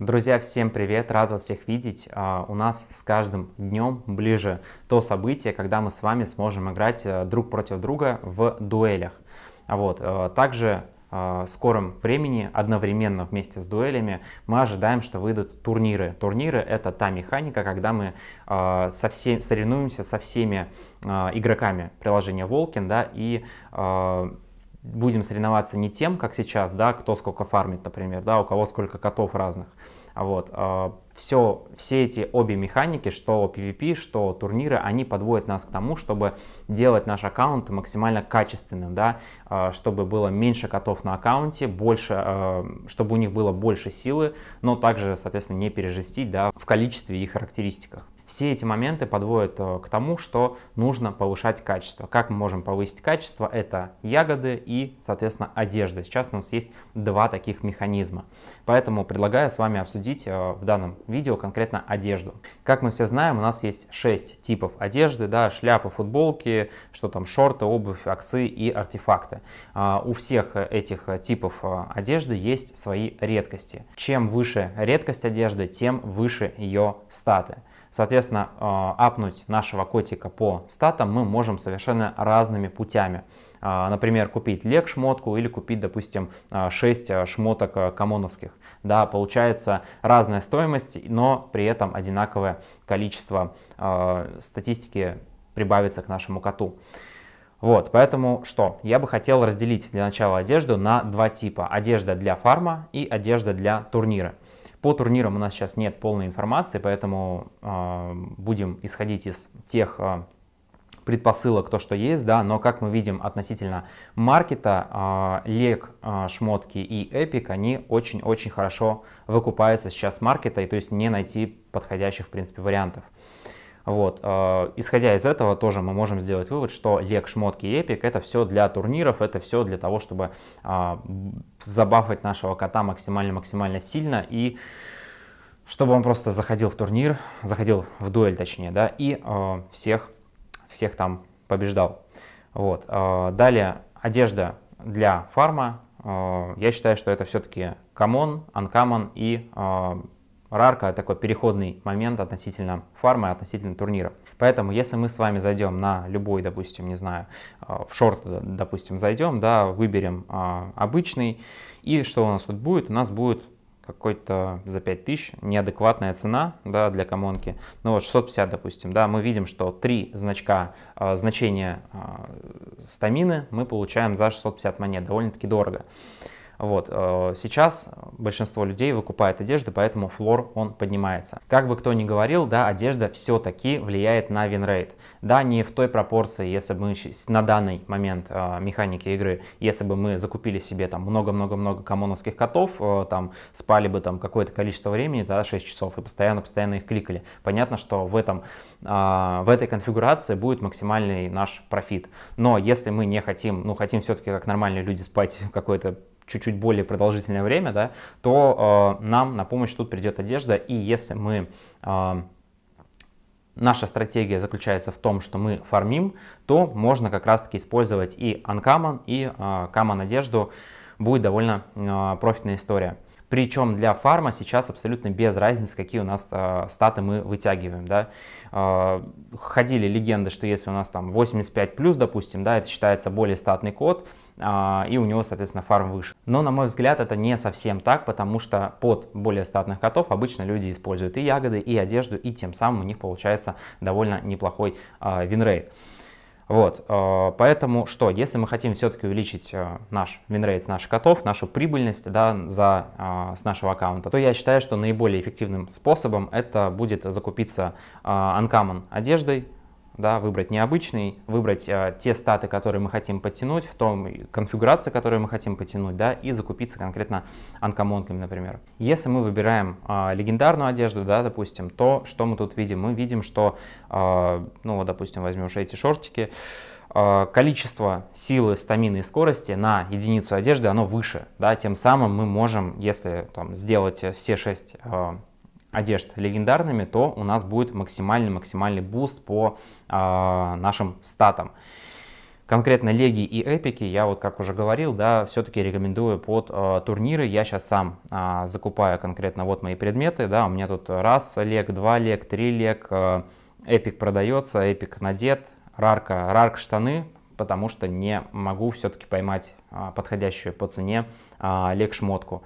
Друзья, всем привет! Рад вас всех видеть. А, у нас с каждым днем ближе то событие, когда мы с вами сможем играть э, друг против друга в дуэлях. Вот. Э, также э, в скором времени, одновременно вместе с дуэлями, мы ожидаем, что выйдут турниры. Турниры — это та механика, когда мы со всем, соревнуемся со всеми игроками приложения Волкин да, и будем соревноваться не тем, как сейчас, да, кто сколько фармит, например, да, у кого сколько котов разных. А вот, а, все, все эти обе механики, что PvP, что турниры, они подводят нас к тому, чтобы делать наш аккаунт максимально качественным, да, а, чтобы было меньше котов на аккаунте, больше, чтобы у них было больше силы, но также, соответственно, не пережестить, да, в количестве и характеристиках. Все эти моменты подводят э, к тому, что нужно повышать качество. Как мы можем повысить качество? Это ягоды и, соответственно, одежда. Сейчас у нас есть два таких механизма. Поэтому предлагаю с вами обсудить э, в данном видео конкретно одежду. Как мы все знаем, у нас есть 6 типов одежды, да, шляпы, футболки, что там, шорты, обувь, аксы и артефакты. А, у всех этих типов э, одежды есть свои редкости. Чем выше редкость одежды, тем выше ее статы. Соответственно, э, апнуть нашего котика по статам мы можем совершенно разными путями. Э, например, купить лег шмотку или купить, допустим, 6 э, шмоток комоновских. Да, получается разная стоимость, но при этом одинаковое количество статистики прибавится к нашему коту. Вот, поэтому что? Я бы хотел разделить для начала одежду на два типа. Одежда для фарма и одежда для турнира. По турнирам у нас сейчас нет полной информации, поэтому э, будем исходить из тех э, предпосылок, то, что есть, да, но как мы видим относительно маркета, э, Лек, э, Шмотки и Эпик, они очень-очень хорошо выкупаются сейчас маркета, и то есть не найти подходящих, в принципе, вариантов. Вот. Э, исходя из этого, тоже мы можем сделать вывод, что лег шмотки и эпик это все для турниров, это все для того, чтобы э, забафать нашего кота максимально-максимально сильно и чтобы он просто заходил в турнир, заходил в дуэль точнее, да, и э, всех, всех там побеждал. Вот. Далее, одежда для фарма. Я считаю, что это все-таки common, uncommon и рарка такой переходный момент относительно фарма, относительно турнира. Поэтому если мы с вами зайдем на любой, допустим, не знаю, а, в шорт, допустим, зайдем, да, выберем а, обычный, и что у нас тут будет? У нас будет какой-то за 5000 неадекватная цена да, для комонки. Ну вот 650, допустим, да, мы видим, что три значка, э, значения э, стамины мы получаем за 650 монет, довольно-таки дорого. Вот. Э, сейчас большинство людей выкупает одежду, поэтому флор он поднимается. Как бы кто ни говорил, да, одежда все-таки влияет на винрейт. Да, не в той пропорции, если бы мы на данный момент э, механики игры, если бы мы закупили себе там много-много-много комоновских котов, э, там спали бы там какое-то количество времени, да, 6 часов, и постоянно-постоянно их кликали. Понятно, что в, этом, в этой конфигурации будет максимальный наш профит. Но если мы не хотим, ну хотим все-таки как нормальные люди спать какое-то чуть-чуть более продолжительное время, да, то э, нам на помощь тут придет одежда. И если мы... Э, наша стратегия заключается в том, что мы фармим, то можно как раз-таки использовать и Uncommon, и э, Common одежду. Будет довольно э, профитная история. Причем для фарма сейчас абсолютно без разницы, какие у нас э, статы мы вытягиваем. Да? Э, ходили легенды, что если у нас там 85+, плюс, допустим, да, это считается более статный код, а, и у него, соответственно, фарм выше. Но, на мой взгляд, это не совсем так, потому что под более статных котов обычно люди используют и ягоды, и одежду, и тем самым у них получается довольно неплохой а, винрейт. Вот, а, поэтому что, если мы хотим все-таки увеличить наш винрейт с наших котов, нашу прибыльность да, за, с нашего аккаунта, то я считаю, что наиболее эффективным способом это будет закупиться uncommon одеждой, да, выбрать необычный, выбрать э, те статы, которые мы хотим подтянуть, в том конфигурации, которую мы хотим потянуть, да, и закупиться конкретно анкомонками, например. Если мы выбираем э, легендарную одежду, да, допустим, то что мы тут видим? Мы видим, что, э, ну, вот, допустим, возьмешь эти шортики, количество силы, стамины и скорости на единицу одежды, оно выше, да, тем самым мы можем, если там, сделать все шесть одежд легендарными, то у нас будет максимальный-максимальный буст по э, нашим статам. Конкретно леги и эпики, я вот как уже говорил, да, все-таки рекомендую под э, турниры. Я сейчас сам э, закупаю конкретно вот мои предметы, да, у меня тут раз лег, два лег, три лег, э, эпик продается, эпик надет, рарка, рарк штаны, потому что не могу все-таки поймать э, подходящую по цене э, лег шмотку.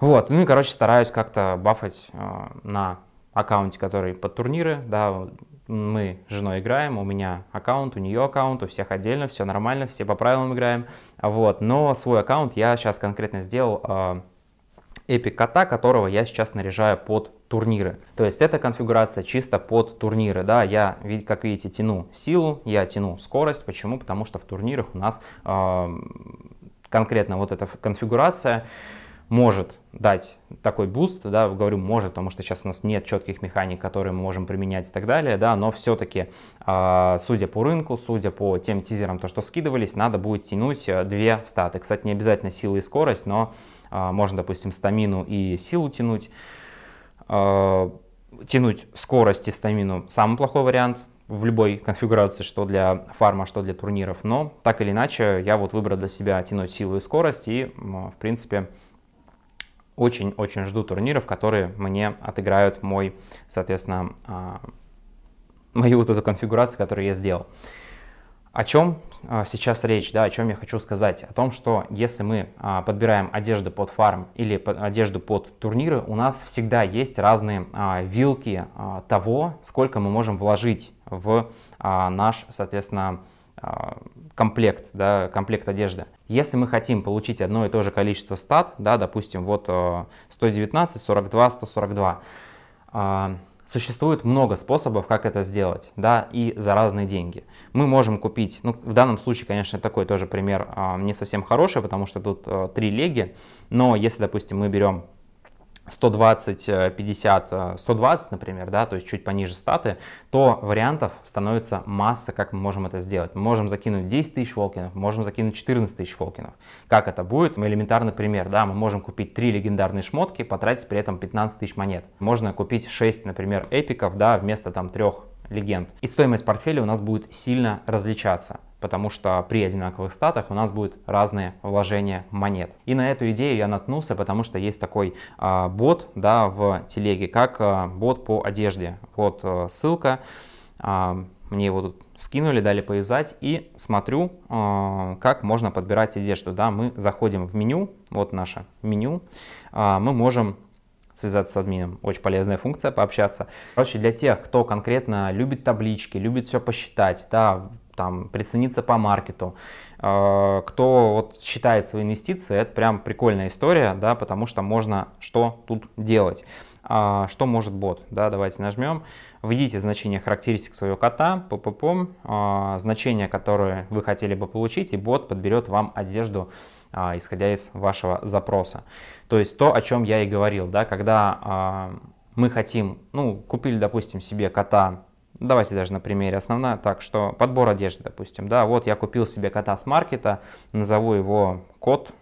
Вот, ну и, короче, стараюсь как-то бафать э, на аккаунте, который под турниры, да, мы с женой играем, у меня аккаунт, у нее аккаунт, у всех отдельно, все нормально, все по правилам играем, вот, но свой аккаунт я сейчас конкретно сделал э, эпик кота, которого я сейчас наряжаю под турниры. То есть эта конфигурация чисто под турниры, да, я, как видите, тяну силу, я тяну скорость, почему? Потому что в турнирах у нас э, конкретно вот эта конфигурация может дать такой буст, да, говорю может, потому что сейчас у нас нет четких механик, которые мы можем применять и так далее, да, но все-таки, а, судя по рынку, судя по тем тизерам, то, что скидывались, надо будет тянуть э, две статы. Кстати, не обязательно сила и скорость, но а, можно, допустим, стамину и силу тянуть. А, тянуть скорость и стамину – самый плохой вариант, в любой конфигурации, что для фарма, что для турниров, но так или иначе я вот выбрал для себя тянуть силу и скорость и, в принципе, очень-очень жду турниров, которые мне отыграют мой, соответственно, а, мою вот эту конфигурацию, которую я сделал. О чем а, сейчас речь, да, о чем я хочу сказать? О том, что если мы а, подбираем одежду под фарм или одежду под турниры, у нас всегда есть разные вилки того, сколько мы можем вложить в наш, соответственно, комплект, да, комплект одежды. Если мы хотим получить одно и то же количество стат, да, допустим, вот 119, 42, 142, существует много способов, как это сделать, да, и за разные деньги. Мы можем купить, ну, в данном случае, конечно, такой тоже пример э, не совсем хороший, потому что тут э, три леги, но если, допустим, мы берем 120, 50, 120, например, да, то есть чуть пониже статы, то вариантов становится масса, как мы можем это сделать. Мы можем закинуть 10 тысяч волкинов, можем закинуть 14 тысяч волкинов. Как это будет? Элементарный пример, да, мы можем купить 3 легендарные шмотки, потратить при этом 15 тысяч монет. Можно купить 6, например, эпиков, да, вместо там 3 легенд. И стоимость портфеля у нас будет сильно различаться потому что при одинаковых статах у нас будут разные вложения монет. И на эту идею я наткнулся, потому что есть такой э, бот да, в телеге, как э, бот по одежде. Вот э, ссылка, э, мне его тут скинули, дали повязать и смотрю, э, как можно подбирать одежду. Да, мы заходим в меню, вот наше меню, э, мы можем связаться с админом. Очень полезная функция, пообщаться. Короче, для тех, кто конкретно любит таблички, любит все посчитать, да, там, прицениться по маркету. Э, кто вот считает свои инвестиции, это прям прикольная история, да, потому что можно что тут делать. А, что может бот? Да, давайте нажмем. Введите значение характеристик своего кота, ППП, а, значения, которые вы хотели бы получить, и бот подберет вам одежду а, исходя из вашего запроса. То есть то, о чем я и говорил, да, когда мы хотим, ну, купили, допустим, себе кота Давайте даже на примере основная, так что подбор одежды, допустим, да, вот я купил себе кота с маркета, назову его кот,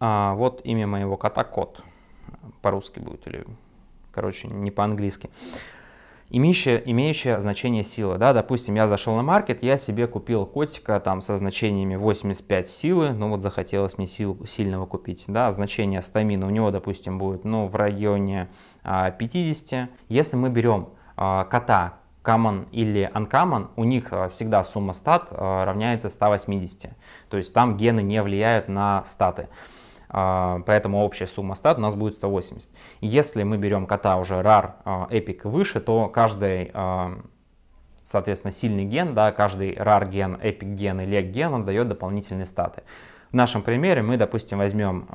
а, вот имя моего кота кот, по-русски будет или, короче, не по-английски, имеющая, имеющая значение силы, да, допустим, я зашел на маркет, я себе купил котика там со значениями 85 силы, ну вот захотелось мне сил, сильного купить, да, значение стамина у него, допустим, будет, ну, в районе а, 50, если мы берем а, кота common или uncommon, у них а, всегда сумма стат а, равняется 180. То есть там гены не влияют на статы. Поэтому общая сумма стат у нас будет 180. Если мы берем кота уже RAR, эпик выше, то каждый, соответственно, сильный ген, да, каждый RAR ген, эпик ген и лег ген, он дает дополнительные статы. В нашем примере мы, допустим, возьмем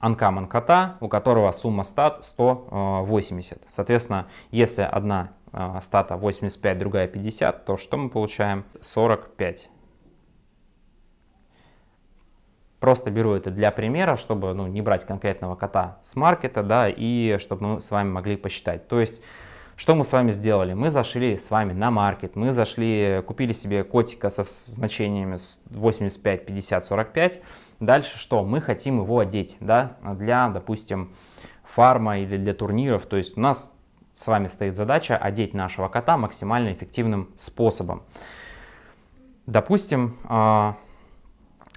анкаман кота, у которого сумма стат 180. Соответственно, если одна э, стата 85, другая 50, то что мы получаем? 45. Просто беру это для примера, чтобы ну, не брать конкретного кота с маркета, да, и чтобы мы с вами могли посчитать. То есть, что мы с вами сделали? Мы зашли с вами на маркет, мы зашли, купили себе котика со значениями 85, 50, 45, Дальше что? Мы хотим его одеть да, для, допустим, фарма или для турниров. То есть у нас с вами стоит задача одеть нашего кота максимально эффективным способом. Допустим, а,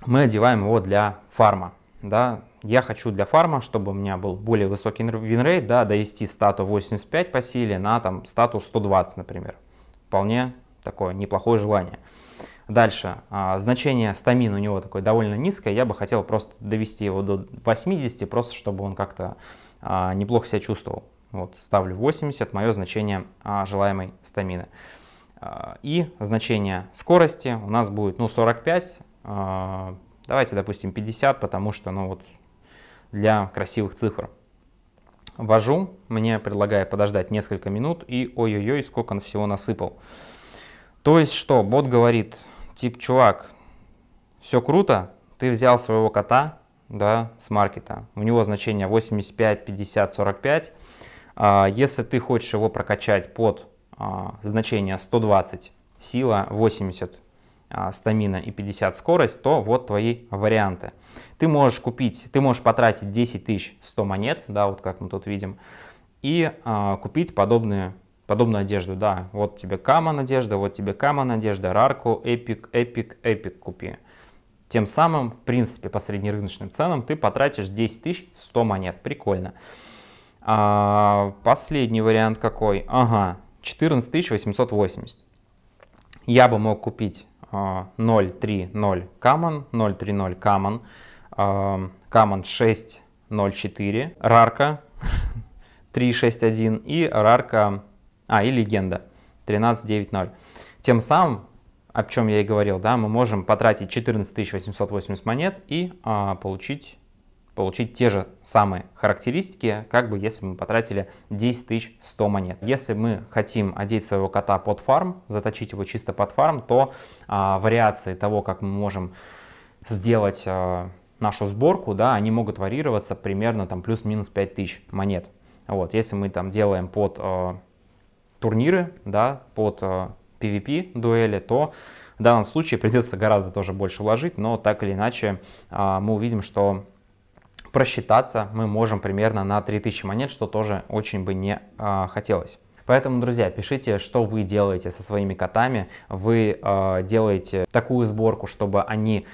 мы одеваем его для фарма. Да? Я хочу для фарма, чтобы у меня был более высокий винрейт, да, довести стату 85 по силе на там, статус 120, например. Вполне такое неплохое желание. Дальше, а, значение стамин у него такое довольно низкое, я бы хотел просто довести его до 80, просто чтобы он как-то а, неплохо себя чувствовал. Вот, ставлю 80, мое значение а, желаемой стамины. И значение скорости у нас будет ну, 45, давайте, допустим, 50, потому что ну, вот, для красивых цифр. Ввожу, мне предлагает подождать несколько минут, и ой-ой-ой, сколько он всего насыпал. То есть что, бот говорит, тип, чувак, все круто, ты взял своего кота, да, с маркета, у него значение 85, 50, 45, если ты хочешь его прокачать под а, значение 120 сила, 80 а, стамина и 50 скорость, то вот твои варианты. Ты можешь купить, ты можешь потратить 10 тысяч 100 монет, да, вот как мы тут видим, и а, купить подобные подобную одежду, да, вот тебе кама надежда, вот тебе кама надежда, рарку, эпик, эпик, эпик купи. Тем самым, в принципе, по среднерыночным ценам ты потратишь 10 100 монет. Прикольно. А, последний вариант какой? Ага, 14 880. Я бы мог купить а, 0.3.0 камон, 0.3.0 камон, а, камон 6.04, рарка 3.6.1 и рарка а, и легенда 13.9.0. Тем самым, о чем я и говорил, да, мы можем потратить 14 880 монет и а, получить получить те же самые характеристики, как бы если мы потратили 10 100 монет. Если мы хотим одеть своего кота под фарм, заточить его чисто под фарм, то а, вариации того, как мы можем сделать а, нашу сборку, да, они могут варьироваться примерно там плюс-минус 5000 монет. Вот, если мы там делаем под а, турниры да, под PvP э, дуэли, то в данном случае придется гораздо тоже больше вложить, но так или иначе а, мы увидим, что просчитаться мы можем примерно на 3000 монет, что тоже очень бы не а, хотелось. Поэтому, друзья, пишите, что вы делаете со своими котами. Вы э, делаете такую сборку, чтобы они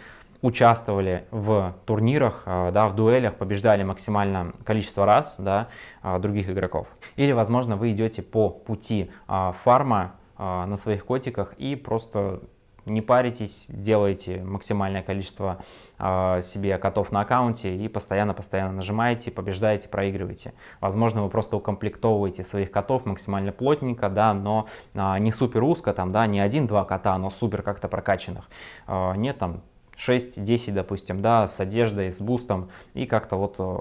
участвовали в турнирах, э, да, в дуэлях, побеждали максимально количество раз да, э, других игроков. Или, возможно, вы идете по пути а, фарма а, на своих котиках и просто не паритесь, делаете максимальное количество а, себе котов на аккаунте и постоянно-постоянно нажимаете, побеждаете, проигрываете. Возможно, вы просто укомплектовываете своих котов максимально плотненько, да, но не супер узко, там, да, не один-два кота, но супер как-то прокачанных. нет, там 6-10, допустим, да, с одеждой, с бустом, и как-то вот э,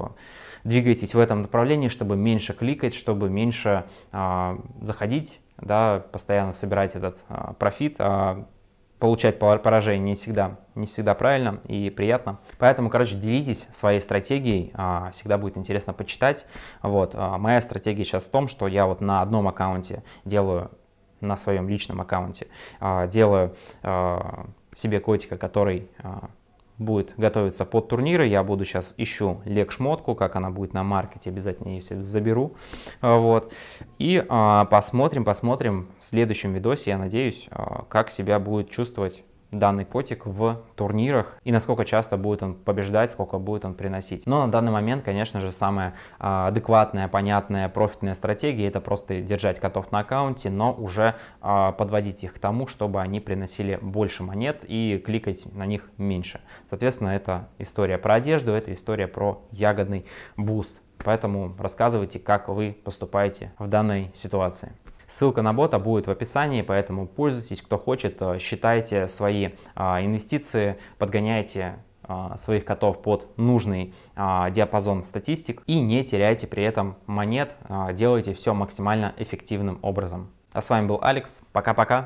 двигайтесь в этом направлении, чтобы меньше кликать, чтобы меньше а, заходить, да, постоянно собирать этот а, профит, а получать поражение не всегда, не всегда правильно и приятно. Поэтому, короче, делитесь своей стратегией, а, всегда будет интересно почитать. Вот, а, моя стратегия сейчас в том, что я вот на одном аккаунте делаю, на своем личном аккаунте, а, делаю себе котика, который а, будет готовиться под турниры. Я буду сейчас ищу лег шмотку как она будет на маркете, обязательно ее себе заберу. А, вот. И а, посмотрим, посмотрим в следующем видосе, я надеюсь, как себя будет чувствовать данный котик в турнирах и насколько часто будет он побеждать, сколько будет он приносить. Но на данный момент, конечно же, самая а, адекватная, понятная, профитная стратегия это просто держать котов на аккаунте, но уже а, подводить их к тому, чтобы они приносили больше монет и кликать на них меньше. Соответственно, это история про одежду, это история про ягодный буст. Поэтому рассказывайте, как вы поступаете в данной ситуации. Ссылка на бота будет в описании, поэтому пользуйтесь, кто хочет, э, считайте свои а, инвестиции, подгоняйте а, своих котов под нужный а, диапазон статистик и не теряйте при этом монет, делайте все максимально эффективным образом. А с вами был Алекс, пока-пока!